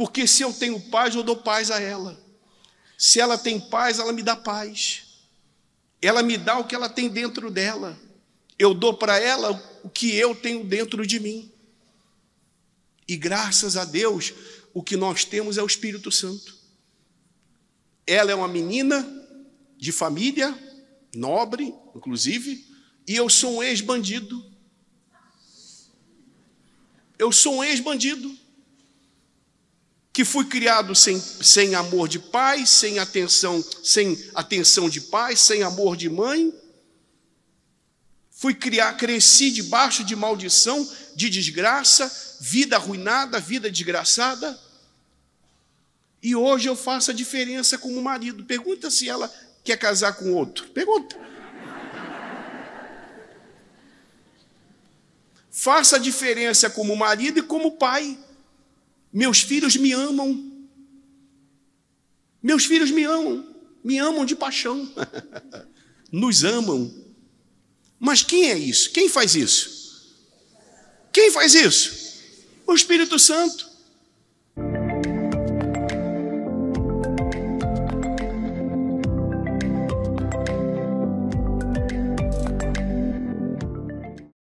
Porque se eu tenho paz, eu dou paz a ela. Se ela tem paz, ela me dá paz. Ela me dá o que ela tem dentro dela. Eu dou para ela o que eu tenho dentro de mim. E graças a Deus, o que nós temos é o Espírito Santo. Ela é uma menina de família, nobre, inclusive, e eu sou um ex-bandido. Eu sou um ex-bandido que fui criado sem, sem amor de pai, sem atenção, sem atenção de pai, sem amor de mãe. Fui criar, cresci debaixo de maldição, de desgraça, vida arruinada, vida desgraçada. E hoje eu faço a diferença como marido. Pergunta se ela quer casar com outro. Pergunta. Faça a diferença como marido e como pai. Meus filhos me amam. Meus filhos me amam. Me amam de paixão. Nos amam. Mas quem é isso? Quem faz isso? Quem faz isso? O Espírito Santo.